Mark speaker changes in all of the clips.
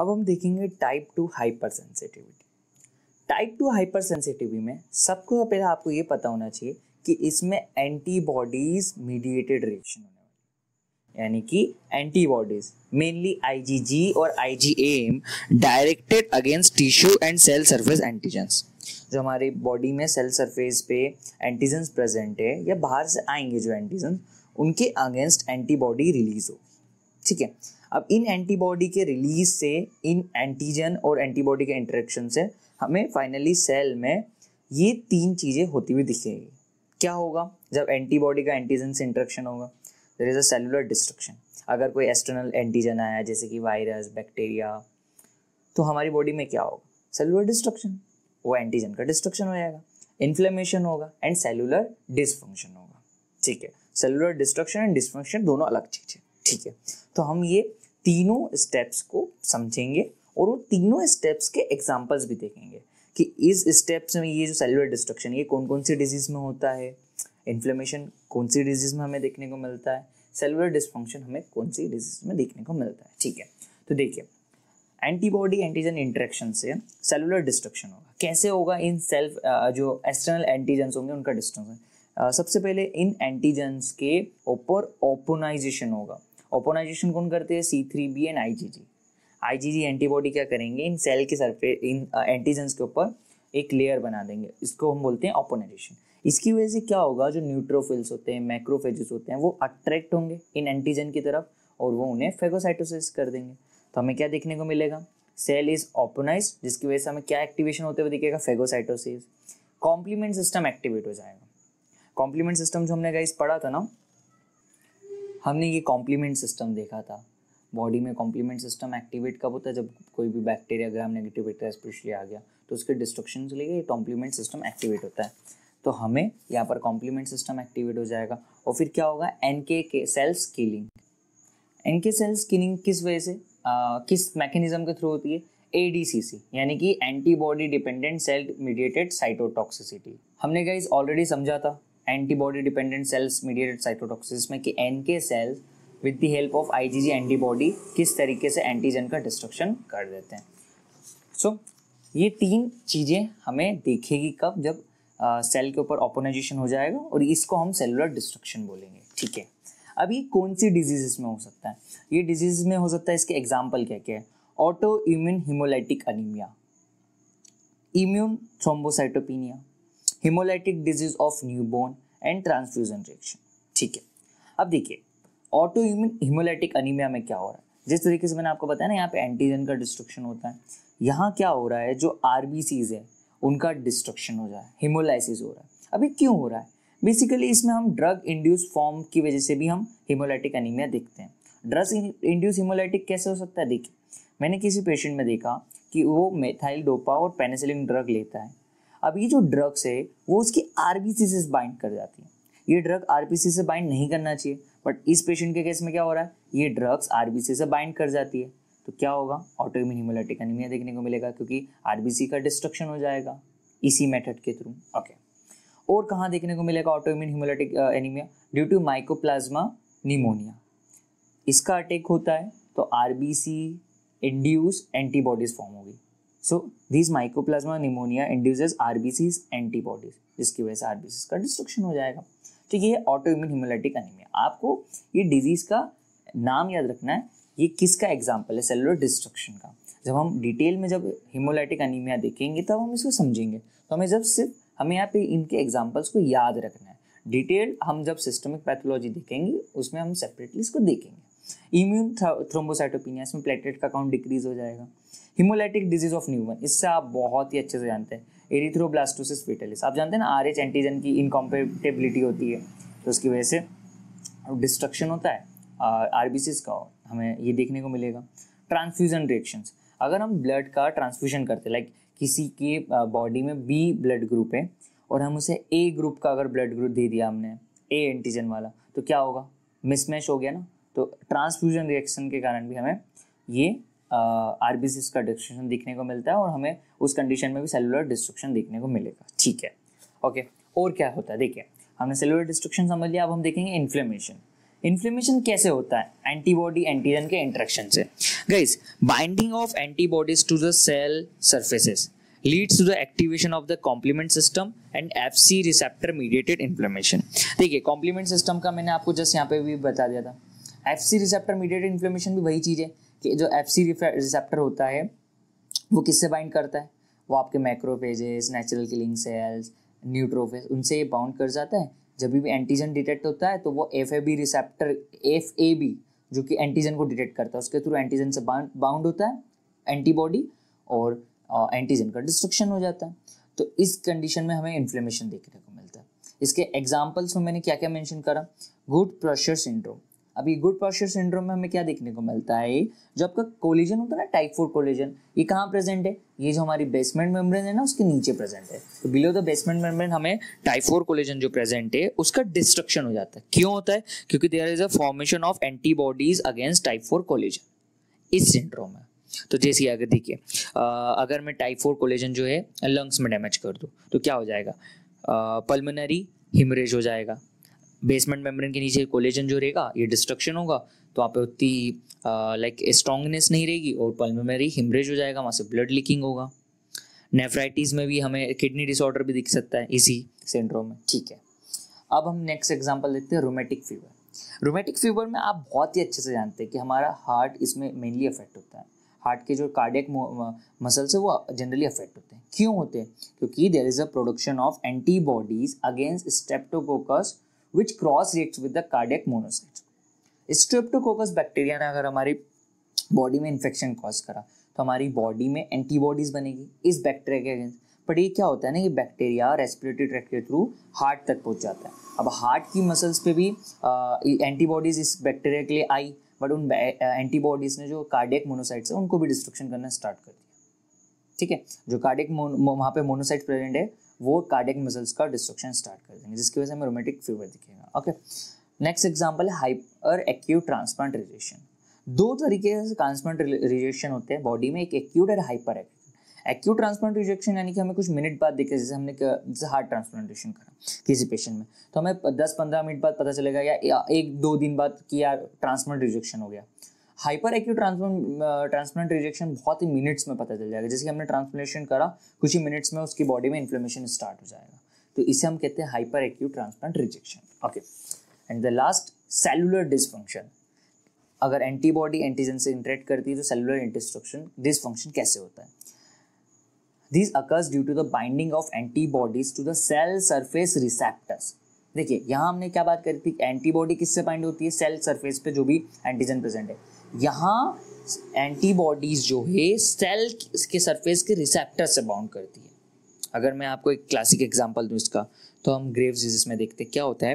Speaker 1: अब हम देखेंगे type two hyper hypersensitivity type two hyper sensitivity में सबको पहले आपको ये पता होना चाहिए कि इसमें एंटीबॉडीज मीडिएटेड रिएक्शन होने वाली यानी कि एंटीबॉडीज मेनली आईजीजी और IgM directed against tissue and cell surface antigens जो हमारे बॉडी में सेल सरफेस पे एंटीजेंस प्रेजेंट है या बाहर से आएंगे जो एंटीजन उनके अगेंस्ट एंटीबॉडी रिलीज हो ठीक है अब इन एंटीबॉडी के रिलीज से इन एंटीजन और एंटीबॉडी के इंटरेक्शन से हमें फाइनली सेल में ये तीन चीज़ें होती हुई दिखेगी क्या होगा जब एंटीबॉडी का एंटीजन से इंटरेक्शन होगा there is a cellular destruction अगर कोई एक्सटर्नल एंटीजन आया जैसे कि वायरस बैक्टीरिया तो हमारी बॉडी में क्या होगा सेलुलर डिस्ट्रक्शन वो एंटीजन का डिस्ट्रक्शन हो जाएगा इन्फ्लेमेशन होगा एंड सेलुलर डिसफंक्शन होगा ठीक है सेलुलर डिस्ट्रक्शन एंड डिसफंक्शन दोनों अलग चीज़ है ठीक है तो हम ये तीनों स्टेप्स को समझेंगे और वो तीनों स्टेप्स के एग्जाम्पल्स भी देखेंगे कि इस स्टेप्स में ये जो सेलुलर डिस्ट्रक्शन ये कौन कौन सी डिजीज़ में होता है इन्फ्लेमेशन कौन सी डिजीज़ में हमें देखने को मिलता है सेलुलर डिस्फंक्शन हमें कौन सी डिजीज़ में देखने को मिलता है ठीक है तो देखिए एंटीबॉडी एंटीजन इंट्रैक्शन से सेलुलर डिस्ट्रक्शन होगा कैसे होगा इन सेल्फ जो एक्सटर्नल एंटीजेंस होंगे उनका डिस्ट्रक्शन सबसे पहले इन एंटीजेंस के ऊपर ओपोनाइजेशन होगा ओपोनाइजेशन कौन करते हैं C three B and I G G I G G antibody क्या करेंगे इन सेल के सरफे इन एंटीजेंस uh, के ऊपर एक लेयर बना देंगे इसको हम बोलते हैं ओपोनाइजेशन इसकी वजह से क्या होगा जो न्यूट्रोफिल्स होते हैं मैक्रोफेजेस होते हैं वो अट्रैक्ट होंगे इन एंटीजन की तरफ और वो उन्हें फेगोसाइटोसिस कर देंगे तो हमें क्या देखने को मिलेगा सेल इज ओपोनाइज जिसकी वजह से हमें क्या एक्टिवेशन होते हुए दिखेगा फेगोसाइटोसिस कॉम्प्लीमेंट सिस्टम एक्टिवेट हो जाएगा कॉम्प्लीमेंट सिस्टम जो हमने गाइस पढ़ा था ना हमने ये कॉम्प्लीमेंट सिस्टम देखा था बॉडी में कॉम्प्लीमेंट सिस्टम एक्टिवेट कब होता है जब कोई भी bacteria gram negative bacteria specially आ गया तो उसके डिस्ट्रक्शन के लिए कॉम्प्लीमेंट सिस्टम एक्टिवेट होता है तो हमें यहाँ पर कॉम्प्लीमेंट सिस्टम एक्टिवेट हो जाएगा और फिर क्या होगा N K cells killing N K cells killing किस वजह से किस मैकेनिज्म के थ्रू होती है ए डी सी सी यानी कि antibody dependent cell mediated cytotoxicity हमने इस ऑलरेडी समझा था antibody dependent cells mediated cytotoxic में कि N K cells with the help of G antibody किस तरीके से एंटीजन का डिस्ट्रक्शन कर देते हैं सो so, ये तीन चीज़ें हमें देखेगी कब जब सेल के ऊपर ऑपोनाइजेशन हो जाएगा और इसको हम सेलुलर डिस्ट्रक्शन बोलेंगे ठीक है अब ये कौन सी डिजीजेस में हो सकता है ये डिजीज में हो सकता है इसके एग्जाम्पल क्या क्या है autoimmune haemolytic anaemia immune thrombocytopenia haemolytic disease of born and transfusion reaction ठीक है अब देखिए ऑटो इम्यून हिमोलाइटिक अनिमिया में क्या हो रहा है जिस तरीके से मैंने आपको बताया ना यहाँ पे एंटीजन का डिस्ट्रक्शन होता है यहाँ क्या हो रहा है जो आर है उनका डिस्ट्रक्शन हो रहा है हिमोलाइसिस हो रहा है अभी क्यों हो रहा है बेसिकली इसमें हम ड्रग इंड्यूस फॉर्म की वजह से भी हम हिमोलाइटिक अनिमिया देखते हैं ड्रग इंड्यूस हिमोलाइटिक कैसे हो सकता है देखिए मैंने किसी पेशेंट में देखा कि वो मेथाइल डोपा और पेनिसिलिन ड्रग लेता है अब ये जो ड्रग्स है वो उसकी आरबीसी से बाइंड कर जाती है ये ड्रग आरबीसी से बाइंड नहीं करना चाहिए बट इस पेशेंट के केस में क्या हो रहा है ये ड्रग्स आरबीसी से बाइंड कर जाती है तो क्या होगा ऑटो ह्यूमोलाइटिक एनीमिया देखने को मिलेगा क्योंकि आरबीसी का डिस्ट्रक्शन हो जाएगा इसी मेथड के थ्रू ओके okay. और कहाँ देखने को मिलेगा immune haemolytic anaemia due to mycoplasma pneumonia इसका अटैक होता है तो R B C induce antibodies form होगी so these mycoplasma pneumonia induces RBCs antibodies जिसकी वजह से आरबीसी का डिस्ट्रक्शन हो जाएगा तो ये ऑटो इम्यून हिमोलाइटिक एनीमिया आपको ये डिजीज का नाम याद रखना है ये किसका एग्जाम्पल है सेलुलर डिस्ट्रक्शन का जब हम डिटेल में जब हिमोलाइटिक एनीमिया देखेंगे तब हम इसको समझेंगे तो हमें जब सिर्फ हमें यहाँ पे इनके एग्जाम्पल्स को याद रखना है डिटेल हम जब सिस्टमिक पैथोलॉजी देखेंगे उसमें हम सेपरेटली इसको देखेंगे इम्यून थ्रोम्बोसाइटोपिनिया इसमें प्लेटलेट का काउंट डिक्रीज हो जाएगा हिमोलाइटिक डिजीज ऑफ न्यूमन इससे आप बहुत ही अच्छे से जानते हैं एरिथ्रोब्लास्टोसिस फेटालिस आप जानते हैं ना आर एच एंटीजन की इनकॉम्पेटेबिलिटी होती है तो उसकी वजह से डिस्ट्रक्शन होता है आर बी का हमें ये देखने को मिलेगा ट्रांसफ्यूजन रिएक्शंस अगर हम ब्लड का ट्रांसफ्यूजन करते लाइक किसी के बॉडी में बी ब्लड ग्रुप है और हम उसे ए ग्रुप का अगर ब्लड ग्रुप दे दिया हमने ए एंटीजन वाला तो क्या होगा मिसमैच हो गया ना तो ट्रांसफ्यूजन रिएक्शन के कारण भी हमें ये आर बी का डिस्ट्रक्शन देखने को मिलता है और हमें उस कंडीशन में भी सेलुलर डिस्ट्रक्शन देखने को मिलेगा ठीक है ओके और क्या होता है देखिए हमने सेलुलर डिस्ट्रक्शन समझ लिया अब हम देखेंगे इन्फ्लेमेशन इन्फ्लेमेशन कैसे होता है एंटीबॉडी एंटीजन के इंट्रेक्शन से guys binding of antibodies to the cell surfaces leads to the activation of the complement system and F C receptor mediated inflammation देखिए कॉम्प्लीमेंट सिस्टम का मैंने आपको जस्ट यहाँ पे भी बता दिया था F C receptor mediated inflammation भी वही चीज़ है कि जो एफ सी रिसेप्टर होता है वो किससे बाइंड करता है वो आपके macrophages natural killing cells neutrophils उनसे ये बाउंड कर जाता है जब भी एंटीजन डिटेक्ट होता है तो वो F A B receptor F A B जो कि एंटीजन को डिटेक्ट करता है उसके थ्रू एंटीजन से बाउंड होता है एंटीबॉडी और एंटीजन का डिस्ट्रक्शन हो जाता है तो इस कंडीशन में हमें इन्फ्लेमेशन देखने को मिलता है इसके एग्जाम्पल्स में मैंने क्या क्या मैंशन करा गुड प्रेशर सिंड्रोम अब ये गुड पॉस्चर सिंड्रोम में हमें क्या देखने को मिलता है जो आपका कोलिजन होता है ना टाइप फोर कोलिजन ये कहाँ प्रेजेंट है ये जो हमारी बेसमेंट मेम्ब्रेन है ना उसके नीचे प्रेजेंट है तो बिलो द बेसमेंट मेम्ब्रेन हमें टाइप फोर कोलिजन जो प्रेजेंट है उसका डिस्ट्रक्शन हो जाता है क्यों होता है क्योंकि there is a formation of antibodies against type four collagen इस सिंड्रोम में तो जैसे अगर देखिए अगर मैं टाइप फोर कोलेजन जो है लंग्स में डैमेज कर दूँ तो क्या हो जाएगा पल्मोनरी हिमरेज हो जाएगा बेसमेंट मेम्ब्रेन के नीचे कोलेजन जो रहेगा ये डिस्ट्रक्शन होगा तो वहाँ पे उतनी लाइक स्ट्रांगनेस नहीं रहेगी और पल्मोनरी हिमरेज हो जाएगा वहाँ से ब्लड लीकिंग होगा नेफ्राइटिस में भी हमें किडनी डिसऑर्डर भी दिख सकता है इसी सिंड्रोम में ठीक है अब हम नेक्स्ट एग्जाम्पल देखते हैं रोमेटिक फीवर रोमेटिक फीवर में आप बहुत ही अच्छे से जानते हैं कि हमारा हार्ट इसमें मेनली अफेक्ट होता है हार्ट के जो कार्डियक मसल्स है वो जनरली अफेक्ट होते हैं क्यों होते हैं क्योंकि there is a production of antibodies against streptococcus which cross react with the cardiac monocyte streptococcus bacteria ने अगर हमारी बॉडी में इन्फेक्शन कॉज करा तो हमारी बॉडी में एंटीबॉडीज बनेगी इस बैक्टीरिया के अगेंस्ट बट ये क्या होता है ना ये बैक्टीरिया रेस्पिरेटरी ट्रैक के थ्रू हार्ट तक पहुंच जाता है अब हार्ट की मसल्स पे भी एंटीबॉडीज इस बैक्टीरिया के लिए आई बट उन एंटीबॉडीज ने जो कार्डियक मोनोसाइट्स है उनको भी डिस्ट्रक्शन करना स्टार्ट कर दिया ठीक है जो कार्डियक वहाँ पे मोनोसाइट प्रेजेंट है वो कार्डियक मसल्स का डिस्ट्रक्शन स्टार्ट कर देंगे जिसकी वजह से हमें रोमेटिक फीवर दिखेगा ओके नेक्स्ट एग्जाम्पल है हाइपर एक्यूट ट्रांसप्लांट रिजेक्शन दो तरीके से ट्रांसप्लांट रिजेक्शन होते हैं बॉडी में एक एक्यूट और hyper acute acute transplant rejection यानी कि हमें कुछ मिनट बाद दिखे जैसे हमने जैसे हार्ट ट्रांसप्लांटेशन करा किसी पेशेंट में तो हमें दस पंद्रह मिनट बाद पता चलेगा या एक दो दिन बाद कि यार ट्रांसप्लांट रिजेक्शन हो गया हाइपर एक्यू ट्रांसप्लांट रिजेक्शन बहुत ही मिनट्स में पता चल जाएगा जैसे कि हमने ट्रांसप्लेशन करा कुछ ही मिनट्स में उसकी बॉडी में इन्फ्लेमेशन स्टार्ट हो जाएगा तो इसे हम कहते हैं hyper acute transplant rejection okay and the last cellular dysfunction अगर एंटीबॉडी एंटीजन से इंटरेक्ट करती है तो सेलुलर इंटिस्ट्रक्शन डिसफंक्शन कैसे होता है this occurs due to the binding of antibodies to the cell surface receptors देखिए यहाँ हमने क्या बात करी थी एंटीबॉडी किससे बाइंड होती है सेल सरफेस पे जो भी एंटीजन प्रेजेंट है यहाँ एंटीबॉडीज जो है सेल के सरफेस के रिसेप्टर से बाउंड करती है अगर मैं आपको एक क्लासिक एग्जांपल दूं इसका तो हम ग्रेव डिजीज में देखते हैं क्या होता है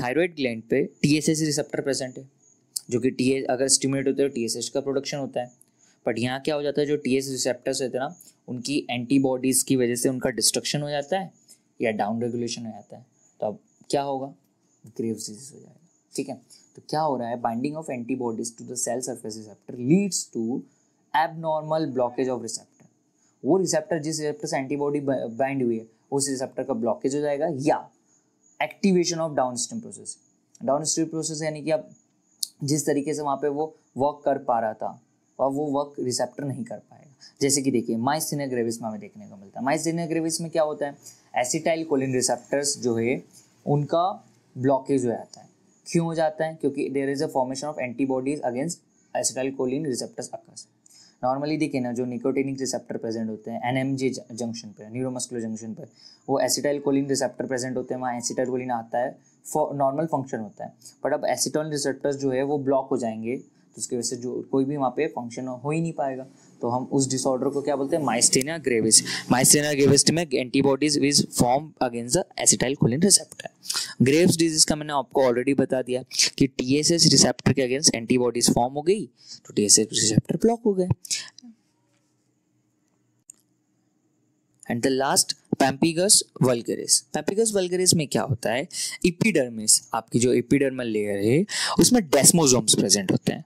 Speaker 1: थायराइड ग्लैंड पे एस रिसेप्टर प्रेजेंट है जो कि टी अगर स्टिमुलेट तो होता है तो एस का प्रोडक्शन होता है बट यहाँ क्या हो जाता है जो टी एस रिसेप्टर्स होते हैं ना उनकी एंटीबॉडीज की वजह से उनका डिस्ट्रक्शन हो जाता है या डाउन रेगुलेशन हो जाता है तो अब क्या होगा ग्रेव डिजीज हो जाएगा ठीक है तो क्या हो रहा है binding of antibodies to the cell surface receptor leads to abnormal blockage of receptor वो रिसेप्टर जिस रिसेप्टर से एंटीबॉडी बाइंड हुई है उस रिसेप्टर का ब्लॉकेज हो जाएगा या activation of downstream process downstream process यानी कि अब जिस तरीके से वहाँ पे वो वर्क कर पा रहा था और वो वर्क रिसेप्टर नहीं कर पाएगा जैसे कि देखिए माइसिनिया ग्रेविस में हमें देखने को मिलता है माइसिनिया ग्रेविस में क्या होता है एसिटाइल कोलिन रिसेप्टर्स जो है उनका ब्लॉकेज हो जाता है क्यों हो जाता है क्योंकि there is a formation of antibodies against acetylcholine receptors occurs normally देखिए ना जो निकोटेनिक रिसेप्टर प्रेजेंट होते हैं एन एम जे जंक्शन पर न्यूरोमस्कुलर जंक्शन पर वो एसिटाइल कोलिन रिसेप्टर प्रेजेंट होते हैं वहाँ एसिटाइल कोलिन आता है नॉर्मल फंक्शन होता है बट अब एसिटोन रिसेप्टर्स जो है वो ब्लॉक हो जाएंगे तो उसकी वजह से जो कोई भी वहाँ पे फंक्शन हो ही नहीं पाएगा तो हम उस डिसऑर्डर को क्या बोलते हैं माइस्टेनिया ग्रेविस माइस्टेनिया ग्रेविस में एंटीबॉडीज विज form against the acetylcholine receptor Graves disease का मैंने आपको ऑलरेडी बता दिया कि टीएसएस रिसेप्टर के अगेंस्ट एंटीबॉडीज फॉर्म हो गई तो टीएसएस रिसेप्टर ब्लॉक हो गए and the last pemphigus vulgaris pemphigus vulgaris में क्या होता है इपीडर्मिस आपकी जो इपीडर्मल लेयर है उसमें डेस्मोजोम्स प्रेजेंट होते हैं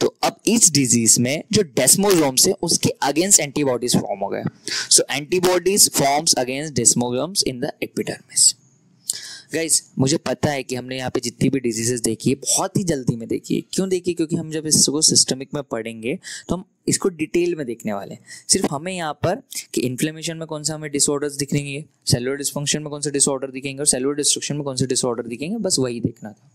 Speaker 1: तो अब इस डिजीज में जो डेस्मोजोम्स है उसके अगेंस्ट एंटीबॉडीज फॉर्म हो गए so antibodies forms against desmosomes in the epidermis guys मुझे पता है कि हमने यहाँ पे जितनी भी डिजीजेस देखी है बहुत ही जल्दी में देखी है क्यों देखी क्योंकि हम जब इसको सिस्टमिक में पढ़ेंगे तो हम इसको डिटेल में देखने वाले हैं सिर्फ हमें यहाँ पर कि इन्फ्लेमेशन में कौन सा हमें डिसऑर्डर्स दिखेंगे सेलुलर डिस्फंक्शन में कौन सा डिसऑर्डर दिखेंगे और सेलुलर डिस्ट्रक्शन में कौन से डिसऑर्डर दिखेंगे बस वही देखना था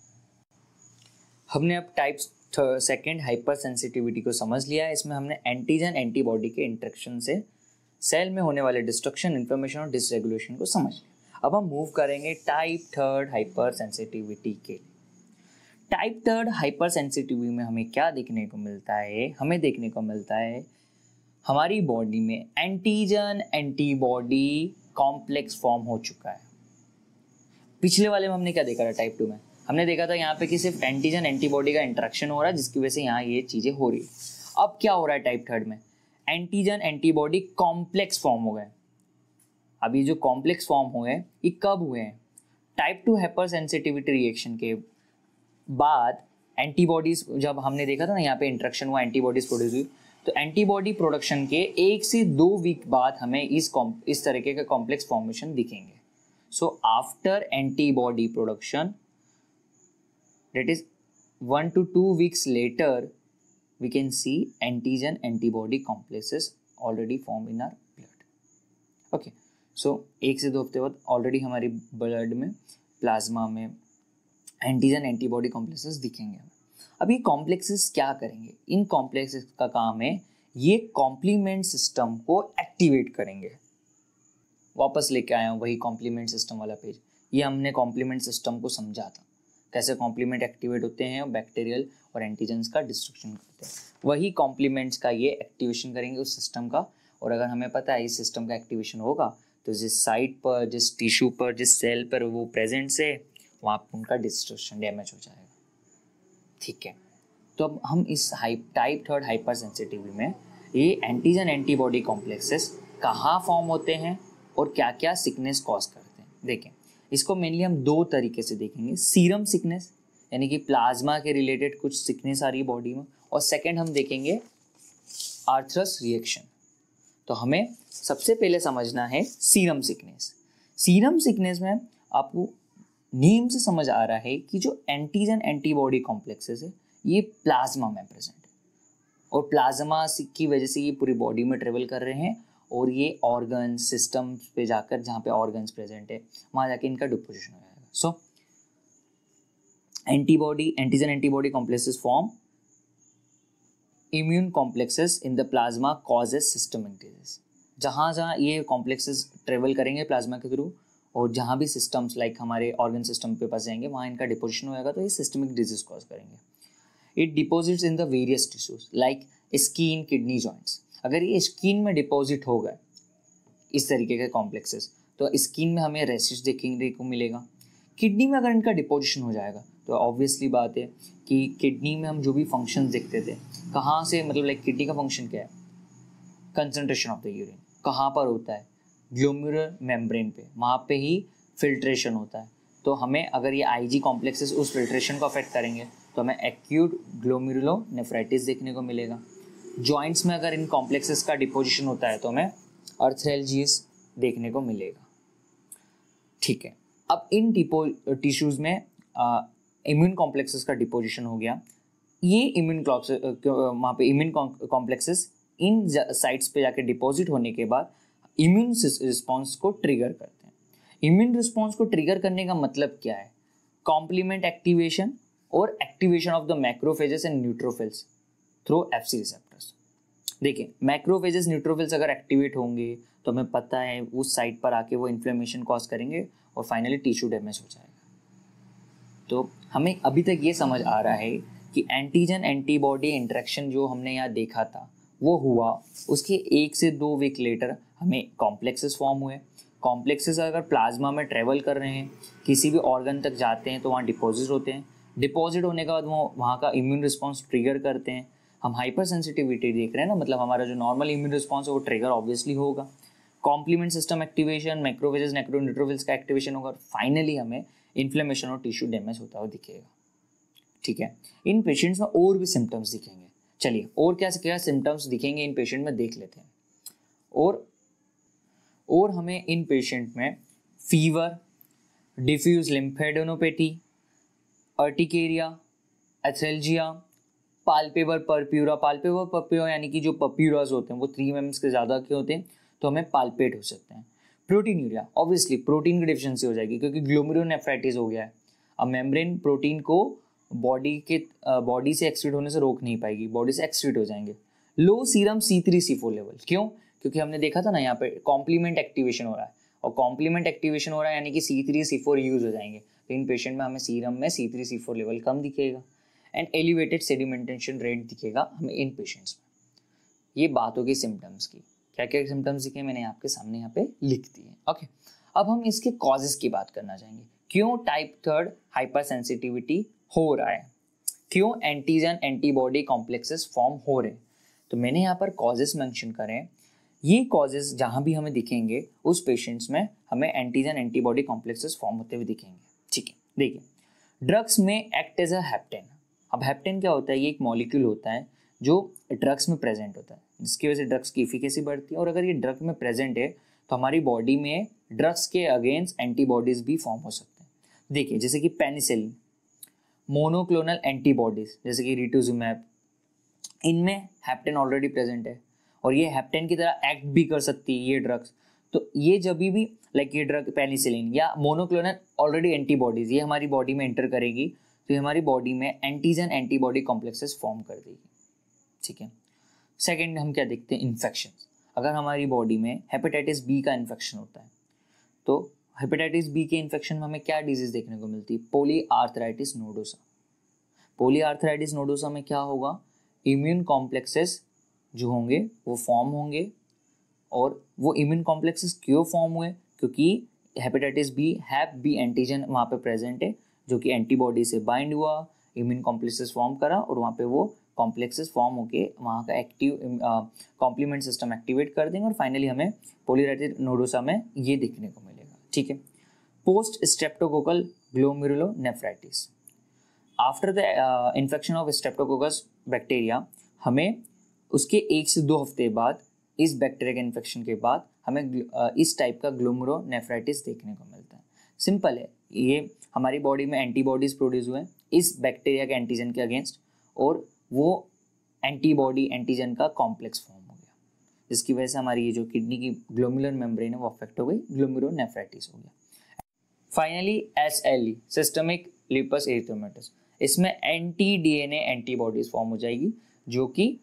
Speaker 1: हमने अब टाइप्स सेकेंड हाइपर सेंसिटिविटी को समझ लिया है इसमें हमने एंटीजन एंटीबॉडी के इंट्रेक्शन से सेल में होने वाले डिस्ट्रक्शन इन्फॉर्मेशन और डिसरेगुलेशन को समझ लिया अब हम मूव करेंगे टाइप थर्ड हाइपर सेंसिटिविटी के टाइप थर्ड हाइपर सेंसिटिविटी में हमें क्या देखने को मिलता है हमें देखने को मिलता है हमारी बॉडी में एंटीजन एंटीबॉडी कॉम्प्लेक्स फॉर्म हो चुका है पिछले वाले में हमने क्या देखा था टाइप टू में हमने देखा था यहाँ पे कि सिर्फ एंटीजन एंटीबॉडी का इंट्रैक्शन हो रहा है जिसकी वजह से यहाँ ये चीज़ें हो रही है अब क्या हो रहा है टाइप थर्ड में एंटीजन एंटीबॉडी कॉम्प्लेक्स फॉर्म हो गए अभी जो कॉम्प्लेक्स फॉर्म हुए हैं ये कब हुए हैं type two hypersensitivity reaction के बाद एंटीबॉडीज जब हमने देखा था ना यहाँ पे इंट्रक्शन हुआ एंटीबॉडीज प्रोड्यूस हुई तो एंटीबॉडी प्रोडक्शन के एक से दो वीक बाद हमें इस इस तरीके का कॉम्प्लेक्स फॉर्मेशन दिखेंगे so after antibody production that is one to two weeks later we can see antigen antibody complexes already form in our blood okay so एक से दो हफ्ते बाद ऑलरेडी हमारी ब्लड में प्लाज्मा में एंटीजन एंटीबॉडी कॉम्प्लेक्सेस दिखेंगे हमें अब ये कॉम्प्लेक्सेस क्या करेंगे इन कॉम्प्लेक्सेस का काम है ये कॉम्प्लीमेंट सिस्टम को एक्टिवेट करेंगे वापस लेके आया हूँ वही कॉम्प्लीमेंट सिस्टम वाला पेज ये हमने कॉम्प्लीमेंट सिस्टम को समझा था कैसे कॉम्प्लीमेंट एक्टिवेट होते हैं बैक्टीरियल और एंटीजेंस का डिस्ट्रक्शन करते हैं वही कॉम्प्लीमेंट्स का ये एक्टिवेशन करेंगे उस सिस्टम का और अगर हमें पता है इस सिस्टम का एक्टिवेशन होगा तो जिस साइट पर जिस टिश्यू पर जिस सेल पर वो प्रेजेंट से वहाँ पर उनका डिस्ट्रक्शन डैमेज हो जाएगा ठीक है तो अब हम इस hyper type third hyper sensitivity में ये एंटीजन एंटीबॉडी कॉम्प्लेक्सेस कहाँ फॉर्म होते हैं और क्या क्या सिकनेस कॉज करते हैं देखें इसको मेनली हम दो तरीके से देखेंगे सीरम सिकनेस यानी कि प्लाज्मा के रिलेटेड कुछ सिकनेस आ रही है बॉडी में और सेकेंड हम देखेंगे आर्थरस रिएक्शन तो हमें सबसे पहले समझना है सीरम सिकनेस सीरम सिकनेस में आपको नेम से समझ आ रहा है कि जो एंटीजन एंटीबॉडी कॉम्प्लेक्सेस है ये प्लाज्मा में प्रेजेंट है और प्लाज्मा की वजह से ये पूरी बॉडी में ट्रेवल कर रहे हैं और ये ऑर्गन सिस्टम पे जाकर जहाँ पे ऑर्गन्स प्रेजेंट है वहाँ जाके इनका डिपोजिशन हो जाएगा so antibody antigen antibody complexes form immune complexes in the plasma causes system increases जहाँ जहाँ ये कॉम्प्लेक्सेस ट्रेवल करेंगे प्लाज्मा के थ्रू और जहाँ भी सिस्टम्स लाइक हमारे ऑर्गन सिस्टम पे पास जाएंगे वहाँ इनका डिपोजिशन होएगा तो ये सिस्टमिक डिजीज कॉज करेंगे it deposits in the various tissues like skin kidney joints अगर ये स्किन में डिपॉजिट हो गए इस तरीके के कॉम्प्लेक्सेस तो स्किन में हमें रेसिस देखने को मिलेगा किडनी में अगर इनका डिपोजिशन हो जाएगा तो ऑब्वियसली बात है कि किडनी में हम जो भी फंक्शन देखते थे कहाँ से मतलब लाइक किडनी का फंक्शन क्या है कंसनट्रेशन ऑफ द यूरिन कहाँ पर होता है ग्लोम्यूलर मेम्ब्रेन पे वहाँ पे ही फिल्ट्रेशन होता है तो हमें अगर ये आई जी कॉम्प्लेक्सेस उस फिल्ट्रेशन को अफेक्ट करेंगे तो हमें एक्यूट ग्लोम्यूरलो नेफ्राइटिस देखने को मिलेगा जॉइंट्स में अगर इन कॉम्प्लेक्सेस का डिपोजिशन होता है तो हमें अर्थरेलजीज देखने को मिलेगा ठीक है अब इन डिपो टिश्यूज़ में इम्यून कॉम्प्लेक्सेस का डिपोजिशन हो गया ये इम्यून वहाँ पे इम्यून कॉम्प्लेक्सेस इन साइट्स पे जाके डिपॉजिट होने के बाद इम्यून रिस्पॉन्स को ट्रिगर करते हैं इम्यून रिस्पॉन्स को ट्रिगर करने का मतलब क्या है कॉम्प्लीमेंट एक्टिवेशन और activation of the macrophages and neutrophils through FC देखिए मैक्रोफेजेस न्यूट्रोफिल्स अगर एक्टिवेट होंगे तो हमें पता है उस साइट पर आके वो इन्फ्लेमेशन कॉज करेंगे और फाइनली टिश्यू डैमेज हो जाएगा तो हमें अभी तक ये समझ आ रहा है कि एंटीजन एंटीबॉडी इंट्रैक्शन जो हमने यहाँ देखा था वो हुआ उसके एक से दो वीक लेटर हमें कॉम्प्लेक्सेस फॉर्म हुए कॉम्प्लेक्सेस अगर प्लाज्मा में ट्रेवल कर रहे हैं किसी भी ऑर्गन तक जाते हैं तो वहाँ डिपॉजिट होते हैं डिपॉजिट होने के बाद वो वहाँ का इम्यून रिस्पॉन्स ट्रिगर करते हैं हम हाइपर सेंसिटिविटी देख रहे हैं ना मतलब हमारा जो नॉर्मल इम्यून रिस्पॉन्स है वो ट्रिगर ऑब्वियसली होगा कॉम्प्लीमेंट सिस्टम एक्टिवेशन माइक्रोवेज नेक्रोन्यूट्रोविल्स का एक्टिवेशन होगा और फाइनली हमें इन्फ्लेमेशन और टिश्यू डैमेज होता हुआ दिखेगा ठीक है इन पेशेंट्स में और भी सिम्टम्स दिखेंगे चलिए और क्या क्या सिम्टम्स दिखेंगे इन पेशेंट में देख लेते हैं और और हमें इन पेशेंट में fever diffuse lymphadenopathy urticaria arthralgia palpable purpura palpable purpura यानी कि जो पप्यूराज होते हैं वो थ्री मेम्स के ज़्यादा के होते हैं तो हमें पालपेट हो सकते हैं प्रोटीन यूरिया ऑब्वियसली प्रोटीन की डिफिशेंसी हो जाएगी क्योंकि ग्लोमेरोनेफ्राइटिस हो गया है अब मेम्ब्रेन प्रोटीन को बॉडी के बॉडी से एक्सीड होने से रोक नहीं पाएगी बॉडी से एक्सीड हो जाएंगे low serum C three C four level क्यों क्योंकि हमने देखा था ना यहाँ पे कॉम्प्लीमेंट एक्टिवेशन हो रहा है और कॉम्प्लीमेंट एक्टिवेशन हो रहा है यानी कि C three C four use हो जाएंगे तो इन पेशेंट में हमें सीरम में C three C four level कम दिखेगा एंड एलिवेटेड सेडिमेंटेशन रेट दिखेगा हमें इन पेशेंट्स में ये बात होगी सिम्टम्स की क्या क्या सिम्टम्स दिखे मैंने आपके सामने यहाँ पे लिख दिए ओके अब हम इसके कॉजेस की बात करना चाहेंगे क्यों टाइप थर्ड सेंसिटिविटी हो रहा है क्यों एंटीजन एंटीबॉडी कॉम्प्लेक्सेस फॉर्म हो रहे हैं तो मैंने यहाँ पर कॉजेस मैंशन करें ये कॉजेस जहाँ भी हमें दिखेंगे उस पेशेंट्स में हमें एंटीजन एंटीबॉडी कॉम्प्लेक्सेस फॉर्म होते हुए दिखेंगे ठीक है देखिए ड्रग्स में एक्ट एज अ हैप्टेन अब हैप्टेन क्या होता है ये एक मॉलिक्यूल होता है जो ड्रग्स में प्रेजेंट होता है जिसकी वजह से ड्रग्स की इफिकेसी बढ़ती है और अगर ये ड्रग में प्रेजेंट है तो हमारी बॉडी में ड्रग्स के अगेंस्ट एंटीबॉडीज भी फॉर्म हो सकते हैं देखिए जैसे कि पेनिसिलिन मोनोक्लोनल एंटीबॉडीज जैसे कि रिटोजुमैप इनमें हैप्टेन ऑलरेडी प्रेजेंट है और ये हैप्टेन की तरह एक्ट भी कर सकती है ये ड्रग्स तो ये जब भी लाइक ये ड्रग पेनिसिलिन या मोनोक्लोनल ऑलरेडी एंटीबॉडीज ये हमारी बॉडी में एंटर करेगी तो ये हमारी बॉडी में एंटीजन एंटीबॉडी कॉम्प्लेक्सेस फॉर्म कर देगी ठीक है सेकेंड हम क्या देखते हैं इन्फेक्शन अगर हमारी बॉडी में हेपेटाइटिस बी का इन्फेक्शन होता है तो हेपेटाइटिस बी के इन्फेक्शन में हमें क्या डिजीज़ देखने को मिलती है polyarteritis nodosa polyarteritis nodosa में क्या होगा इम्यून कॉम्प्लेक्सेस जो होंगे वो फॉर्म होंगे और वो इम्यून कॉम्प्लेक्सेस क्यों फॉर्म हुए क्योंकि hepatitis B hep B antigen वहाँ पे प्रेजेंट है जो कि एंटीबॉडी से बाइंड हुआ इम्यून कॉम्प्लेक्सेस फॉर्म करा और वहाँ पे वो कॉम्प्लेक्सेस फॉर्म होके वहाँ का एक्टिव कॉम्प्लीमेंट सिस्टम एक्टिवेट कर देंगे और फाइनली हमें पोलिराइटिस नोडोसा में ये देखने को मिलेगा ठीक है post streptococcal glomerulonephritis after the infection of streptococcus bacteria हमें उसके एक से दो हफ्ते बाद इस बैक्टीरिया के इन्फेक्शन के बाद हमें इस टाइप का ग्लोमरो नेफ्राइटिस देखने को मिलता है सिंपल है ये हमारी बॉडी में एंटीबॉडीज़ प्रोड्यूस हुए हैं इस बैक्टीरिया के एंटीजन के अगेंस्ट और वो एंटीबॉडी एंटीजन का कॉम्प्लेक्स फॉर्म हो गया जिसकी वजह से हमारी ये जो किडनी की ग्लोमुलर मेम्ब्रेन है वो अफेक्ट हो गई नेफ्राइटिस हो गया finally S L E systemic lupus erythematosus इसमें anti D A antibodies form हो जाएगी जो कि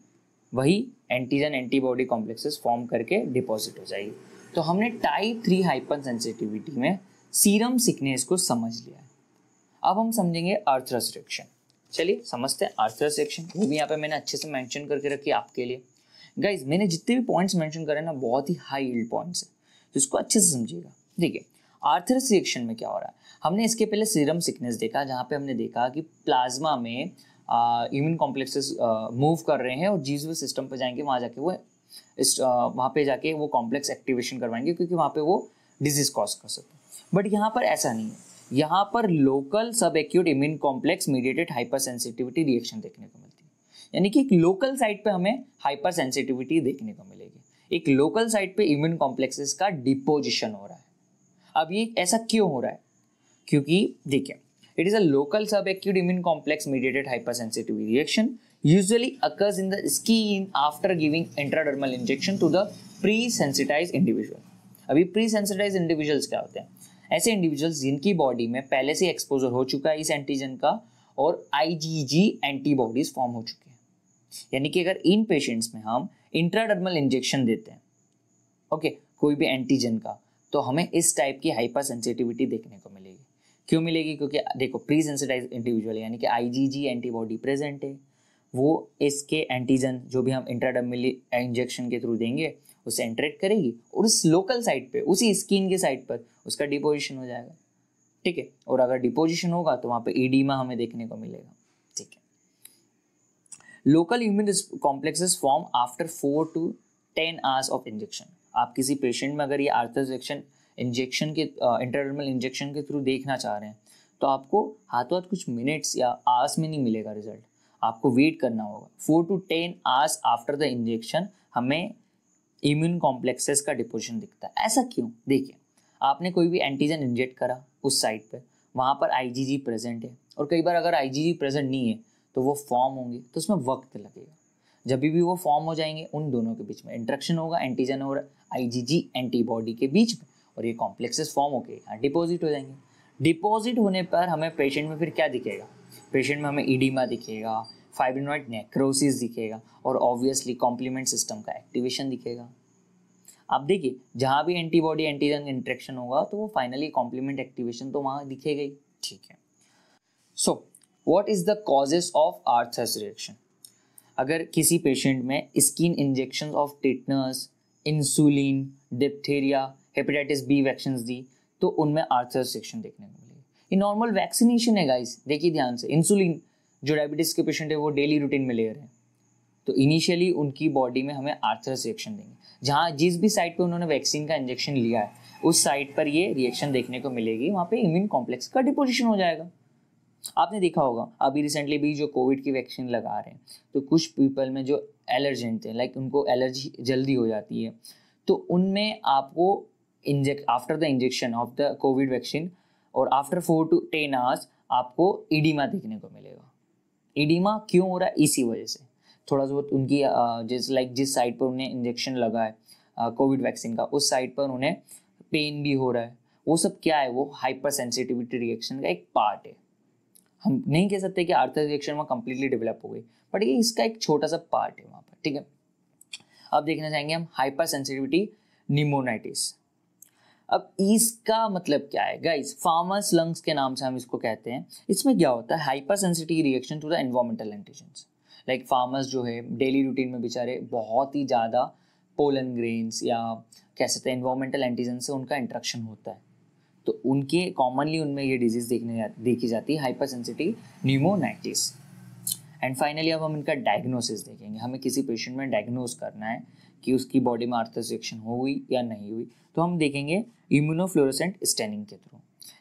Speaker 1: वही एंटीजन एंटीबॉडी कॉम्प्लेक्सेस फॉर्म करके डिपॉजिट हो जाएगी तो हमने टाइप थ्री हाइपन सेंसिटिविटी में सीरम सिकनेस को समझ लिया है अब हम समझेंगे आर्थरस रिएक्शन चलिए समझते हैं आर्थरस रिएक्शन वो भी यहाँ पे मैंने अच्छे से मेंशन करके रखी आपके लिए गाइज मैंने जितने भी पॉइंट्स मेंशन करे ना बहुत ही हाई यील्ड पॉइंट्स है तो इसको अच्छे से समझिएगा देखिए आर्थरस रिएक्शन में क्या हो रहा है हमने इसके पहले सीरम सिकनेस देखा जहाँ पे हमने देखा कि प्लाज्मा में इम्यून कॉम्प्लेक्सेस मूव कर रहे हैं और जीव सिस्टम पर जाएंगे वहाँ जाके वो इस वहाँ पे जाके वो कॉम्प्लेक्स एक्टिवेशन करवाएंगे क्योंकि वहाँ पे वो डिजीज कॉज कर सकते हैं बट यहाँ पर ऐसा नहीं है यहाँ पर local sub acute immune complex mediated hypersensitivity reaction देखने को मिलती है यानी कि एक लोकल साइट पे हमें हाइपर सेंसिटिविटी देखने को मिलेगी एक लोकल साइट पे इम्यून कॉम्प्लेक्सेस का डिपोजिशन हो रहा है अब ये ऐसा क्यों हो रहा है क्योंकि देखिए it is a local sub acute immune complex mediated hyper hypersensitivity reaction usually occurs in the skin after giving intradermal injection to the pre sensitise individual अभी प्री सेंसिटाइज इंडिविजुअल्स क्या होते हैं ऐसे इंडिविजुअल्स जिनकी बॉडी में पहले से exposure हो चुका है इस एंटीजन का और आईजीजी एंटीबॉडीज फॉर्म हो चुके हैं यानी कि अगर इन पेशेंट्स में हम इंट्राडर्मल इंजेक्शन देते हैं ओके कोई भी एंटीजन का तो हमें इस टाइप की हाइपर सेंसिटिविटी देखने को मिलेगी क्यों मिलेगी क्योंकि देखो प्री सेंसिटाइज इंडिविजुअल यानी कि आईजीजी एंटीबॉडी प्रेजेंट है वो इसके एंटीजन जो भी हम इंट्राडर्मली इंजेक्शन के थ्रू देंगे उससे इंटरेक्ट करेगी और उस लोकल साइट पे उसी स्किन के साइट पर उसका डिपोजिशन हो जाएगा ठीक है और अगर डिपोजिशन होगा तो वहाँ पे ईडीमा e हमें देखने को मिलेगा ठीक है local immune complexes form after four to ten hours of injection आप किसी पेशेंट में अगर ये आर्थोजेक्शन इंजेक्शन के इंटरनल uh, इंजेक्शन के थ्रू देखना चाह रहे हैं तो आपको हाथों हाथ कुछ मिनट्स या आवर्स में नहीं मिलेगा रिजल्ट आपको वेट करना होगा four to ten hours after the injection हमें इम्यून कॉम्प्लेक्सेस का डिपोजिशन दिखता है ऐसा क्यों देखिए आपने कोई भी एंटीजन इंजेक्ट करा उस साइट पर वहाँ पर जी प्रेजेंट है और कई बार अगर जी प्रेजेंट नहीं है तो वो फॉर्म होंगे तो उसमें वक्त लगेगा जब भी वो फॉर्म हो जाएंगे उन दोनों के बीच में इंट्रक्शन होगा एंटीजन और जी एंटीबॉडी के बीच में और ये कॉम्प्लेक्सेस फॉर्म होकर यहाँ डिपॉजिट हो जाएंगे डिपॉजिट होने पर हमें पेशेंट में फिर क्या दिखेगा पेशेंट में हमें ईडीमा दिखेगा फाइब्रिनॉइड नेक्रोसिस दिखेगा और ऑब्वियसली कॉम्प्लीमेंट सिस्टम का एक्टिवेशन दिखेगा आप देखिए जहाँ भी एंटीबॉडी एंटीजन इंट्रेक्शन होगा तो वो फाइनली कॉम्प्लीमेंट एक्टिवेशन तो वहाँ दिखेगा ही ठीक है so what is the causes of Arthus reaction अगर किसी पेशेंट में skin injection of tetanus insulin diphtheria hepatitis B vaccine दी तो उनमें आर्थस रिएक्शन देखने को मिलेगी ये नॉर्मल वैक्सीनेशन है गाइस देखिए ध्यान से इंसुलिन जो डायबिटीज़ के पेशेंट है वो डेली रूटीन में ले रहे हैं तो इनिशियली उनकी बॉडी में हमें आर्थरस रिएक्शन देंगे जहाँ जिस भी साइट पर उन्होंने वैक्सीन का इंजेक्शन लिया है उस साइट पर ये रिएक्शन देखने को मिलेगी वहाँ पे इम्यून कॉम्प्लेक्स का डिपोजिशन हो जाएगा आपने देखा होगा अभी रिसेंटली भी जो कोविड की वैक्सीन लगा रहे हैं तो कुछ पीपल में जो एलर्जेंट थे लाइक उनको एलर्जी जल्दी हो जाती है तो उनमें आपको inject after the injection of the COVID vaccine और after four to ten hours आपको इडीमा देखने को मिलेगा एडिमा क्यों हो रहा है इसी वजह से थोड़ा बहुत उनकी जिस लाइक जिस साइड पर उन्हें इंजेक्शन लगा है कोविड वैक्सीन का उस साइड पर उन्हें पेन भी हो रहा है वो सब क्या है वो हाइपर सेंसिटिविटी रिएक्शन का एक पार्ट है हम नहीं कह सकते कि आर्थर रिएक्शन वहाँ कम्प्लीटली डेवलप हो गई बट ये इसका एक छोटा सा पार्ट है वहाँ पर ठीक है अब देखना चाहेंगे हम हाइपर सेंसिटिविटी निमोनाइटिस अब इसका मतलब क्या है गाइस फार्मर्स लंग्स के नाम से हम इसको कहते हैं इसमें क्या होता है hypersensitive reaction to the environmental antigen like farmers जो है डेली रूटीन में बेचारे बहुत ही ज़्यादा पोलन ग्रेन्स या कह सकते हैं एनवायरमेंटल एंटीजन से उनका इंट्रक्शन होता है तो उनके कॉमनली उनमें ये डिजीज़ देखने जा, देखी जाती है hypersensitive pneumonitis and finally अब हम इनका डायग्नोसिस देखेंगे हमें किसी पेशेंट में डायग्नोज करना है कि उसकी बॉडी में हो हुई या नहीं हुई तो हम देखेंगे इम्यूनोफ्लोरोसेंट स्टेनिंग के थ्रू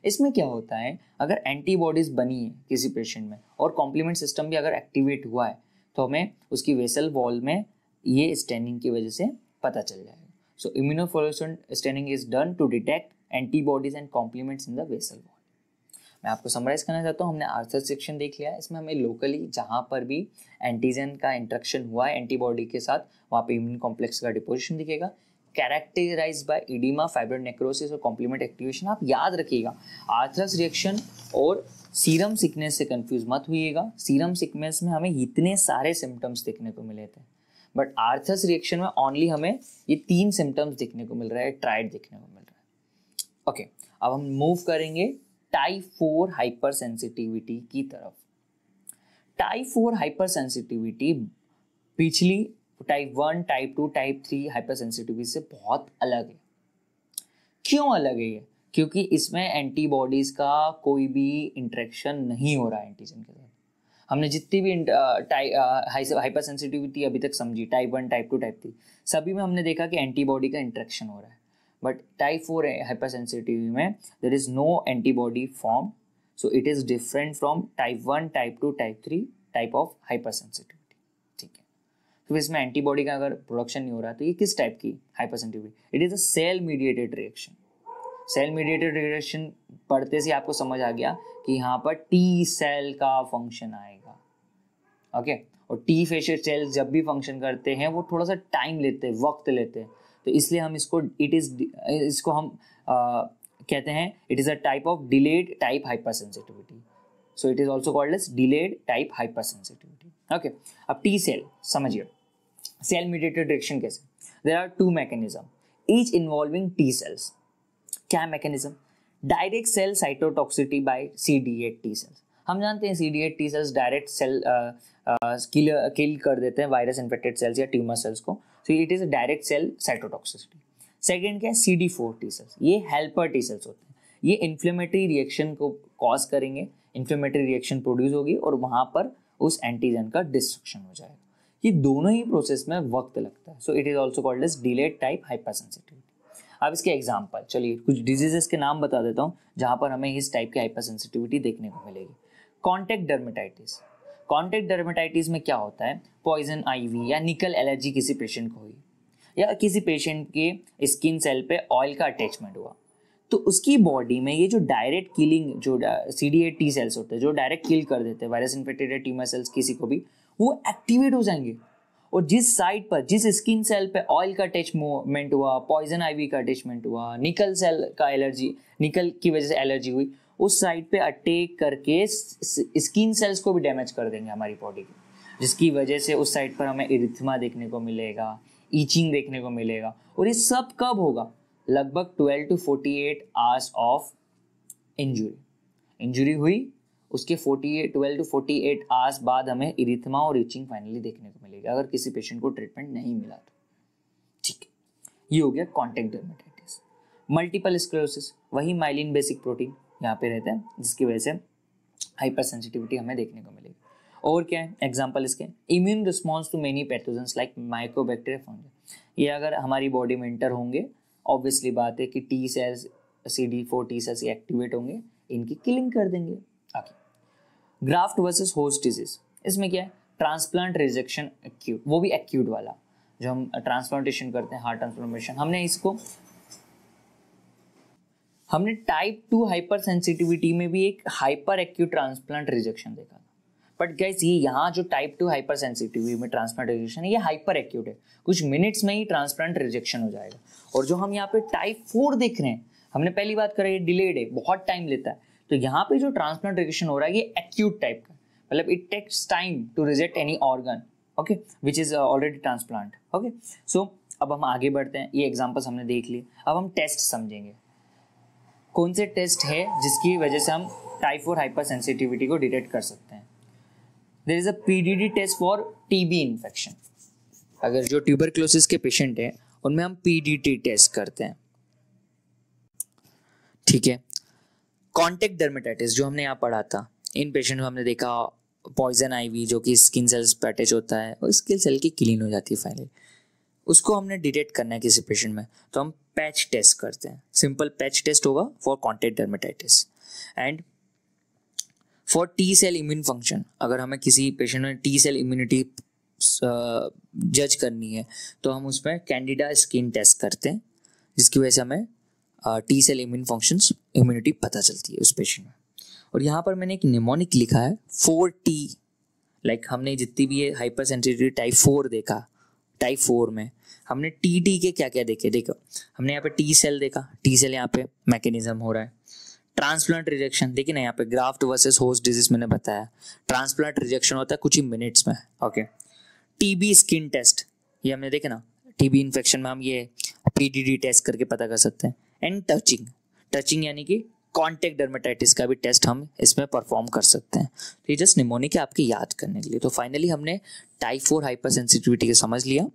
Speaker 1: इसमें क्या होता है अगर एंटीबॉडीज बनी है किसी पेशेंट में और कॉम्प्लीमेंट सिस्टम भी अगर एक्टिवेट हुआ है तो हमें उसकी वेसल वॉल में ये स्टेनिंग की वजह से पता चल जाएगा so immunofluorescent staining is done to detect antibodies and complements in the vessel wall मैं आपको समराइज़ करना चाहता हूँ हमने आर्थर सेक्शन देख लिया इसमें हमें लोकली जहाँ पर भी एंटीजन का इंट्रक्शन हुआ है एंटीबॉडी के साथ वहाँ पर इम्यून कॉम्प्लेक्स का डिपोजिशन दिखेगा characterised by oedema fibro necrosis और कॉम्प्लीमेंट एक्टिवेशन आप याद रखिएगा आर्थरस रिएक्शन और सीरम सिकनेस से कंफ्यूज मत हुईगा सीरम सिकनेस में हमें इतने सारे सिम्टम्स देखने को मिले थे बट आर्थस रिएक्शन में ओनली हमें ये तीन सिम्टम्स देखने को मिल रहा है ट्राइड देखने को मिल रहा है ओके okay, अब हम मूव करेंगे टाइप फोर हाइपर सेंसिटिविटी की तरफ टाइप फोर हाइपर सेंसिटिविटी पिछली type one type two type three hyper sensitivity से बहुत अलग है क्यों अलग है ये क्योंकि इसमें एंटीबॉडीज का कोई भी इंट्रेक्शन नहीं हो रहा है एंटीजन के साथ हमने जितनी भी हाइपर सेंसिटिविटी अभी तक समझी type one type two type three सभी में हमने देखा कि एंटीबॉडी का इंट्रेक्शन हो रहा है टाइप फोर हाइपर hypersensitivity में is no antibody form so it is different from type one type two type three type of hyper hypersensitivity ठीक है तो इसमें एंटीबॉडी का अगर प्रोडक्शन नहीं हो रहा तो ये किस टाइप की hypersensitivity it is a cell mediated reaction cell mediated reaction पढ़ते से आपको समझ आ गया कि यहाँ पर टी सेल का फंक्शन आएगा ओके okay? और टी फेशियल सेल जब भी फंक्शन करते हैं वो थोड़ा सा टाइम लेते हैं वक्त लेते हैं तो इसलिए हम इसको इट इज़ इसको हम आ, कहते हैं it is a type of delayed type hyper sensitivity so it is also called as delayed type hyper sensitivity okay अब टी सेल समझिए सेल मीडिएटेड रिएक्शन कैसे there are two mechanism each involving T cells क्या mechanism direct cell cytotoxicity by C D eight T cells हम जानते हैं C D eight T cells direct cell kill कर देते हैं virus infected cells या tumour cells को so it is a direct cell cytotoxicity second क्या है C D four T cells ये हेल्पर टी सेल्स होते हैं ये इन्फ्लेमेटरी रिएक्शन को कॉज करेंगे इन्फ्लेमेटरी रिएक्शन प्रोड्यूस होगी और वहाँ पर उस एंटीजन का डिस्ट्रक्शन हो जाएगा ये दोनों ही प्रोसेस में वक्त लगता है so it is also called as delayed type hypersensitivity अब इसके एग्जाम्पल चलिए कुछ डिजीजेस के नाम बता देता हूँ जहाँ पर हमें इस टाइप की हाइपरसेंसिटिविटी देखने को मिलेगी कॉन्टेक्ट डर्मेटाइटिस कॉन्टेक्ट डर्मेटाइटिस में क्या होता है पॉइजन आईवी या निकल एलर्जी किसी पेशेंट को हुई या किसी पेशेंट के स्किन सेल पे ऑयल का अटैचमेंट हुआ तो उसकी बॉडी में ये जो डायरेक्ट किलिंग जो सी डी टी सेल्स होते हैं जो डायरेक्ट किल कर देते हैं वायरस इन्फेक्टेड ट्यूमर सेल्स किसी को भी वो एक्टिवेट हो जाएंगे और जिस साइड पर जिस स्किन सेल पे ऑयल का अटैचमेंट हुआ पॉइजन आईवी का अटैचमेंट हुआ निकल सेल का एलर्जी निकल की वजह से एलर्जी हुई उस साइड पे अटैक करके स्किन सेल्स को भी डैमेज कर देंगे हमारी बॉडी के जिसकी वजह से उस साइड पर हमें इरिथमा देखने को मिलेगा ईचिंग देखने को मिलेगा और ये सब कब होगा लगभग 12 to 48 hours of injury injury हुई उसके 48 12 टू 48 आवर्स बाद हमें इरिथमा और ईचिंग फाइनली देखने को मिलेगी अगर किसी पेशेंट को ट्रीटमेंट नहीं मिला तो ठीक है ये हो गया कॉन्टेक्ट डर्मेटाइटिस मल्टीपल स्क्लेरोसिस वही माइलिन बेसिक प्रोटीन यहाँ पे रहते हैं जिसकी वजह से हाइपर सेंसिटिविटी हमें देखने को मिलेगी और क्या है एग्जाम्पल इसके immune response to many pathogens like microbacteria फंग ये अगर हमारी बॉडी में इंटर होंगे ऑब्वियसली बात है कि T cells C D four T cells activate होंगे इनकी किलिंग कर देंगे आगे ग्राफ्ट वर्सेस होस्ट डिजीज इसमें क्या है ट्रांसप्लांट रिजेक्शन एक्यूट वो भी एक्यूट वाला जो हम ट्रांसप्लांटेशन करते हैं हार्ट ट्रांसप्लांटेशन हमने इसको हमने टाइप टू हाइपर सेंसिटिविटी में भी एक हाइपर एक्यूट ट्रांसप्लांट रिजेक्शन देखा था बट गैस ये यहाँ जो टाइप टू हाइपर सेंसिटिविटी में ट्रांसप्लांट रिजेक्शन है ये हाइपर एक्यूट है कुछ मिनट्स में ही ट्रांसप्लांट रिजेक्शन हो जाएगा और जो हम यहाँ पे टाइप फोर देख रहे हैं हमने पहली बात करा ये डिलेड है बहुत टाइम लेता है तो यहाँ पे जो ट्रांसप्लांट रिजेक्शन हो रहा है ये एक्यूट टाइप का मतलब it takes time to reject any organ okay which is already transplant okay so अब हम आगे बढ़ते हैं ये एग्जाम्पल्स हमने देख लिए अब हम टेस्ट समझेंगे कौन से टेस्ट है जिसकी वजह से हम टाइप हाइपर सेंसिटिविटी को डिटेक्ट कर सकते हैं there is a PDD test for TB infection अगर जो ट्यूबर क्लोसिस के पेशेंट हैं उनमें हम पीडीटी टेस्ट करते हैं ठीक है कॉन्टेक्ट डर्मेटाइटिस जो हमने यहाँ पढ़ा था इन पेशेंट में हमने देखा पॉइजन आईवी जो कि स्किन सेल्स पैटेज होता है और स्किन सेल की क्लीन हो जाती है फाइनली उसको हमने डिटेक्ट करना है किसी पेशेंट में तो हम पैच टेस्ट करते हैं सिंपल पैच टेस्ट होगा for contact dermatitis and for T cell immune function अगर हमें किसी पेशेंट में टी सेल इम्यूनिटी जज करनी है तो हम उसमें कैंडिडा स्किन टेस्ट करते हैं जिसकी वजह से हमें T cell immune function immunity पता चलती है उस पेशेंट में और यहाँ पर मैंने एक निमोनिक लिखा है फोर टी लाइक हमने जितनी भी ये हाइपर सेंसिटिव टाइप फोर देखा टाइप फोर में हमने टी टी के क्या क्या देखे देखो हमने यहाँ पे टी सेल देखा टी सेल यहाँ पे मैकेनिज्म हो रहा है ट्रांसप्लांट रिजेक्शन देखिए ना यहाँ पे ग्राफ्ट वर्सेस होस्ट डिजीज मैंने बताया ट्रांसप्लांट रिजेक्शन होता है कुछ ही मिनट्स में ओके टीबी स्किन टेस्ट ये हमने देखे ना टीबी इन्फेक्शन में हम ये पीडीडी टेस्ट करके पता कर सकते हैं एंड टचिंग टचिंग यानी कि कॉन्टेक्ट डर्माटाइटिस का भी टेस्ट हम इसमें परफॉर्म कर सकते हैं तो ये जस्ट निमोनिक है आपके याद करने के लिए तो फाइनली हमने टाइफोर हाइपर सेंसिटिविटी के समझ लिया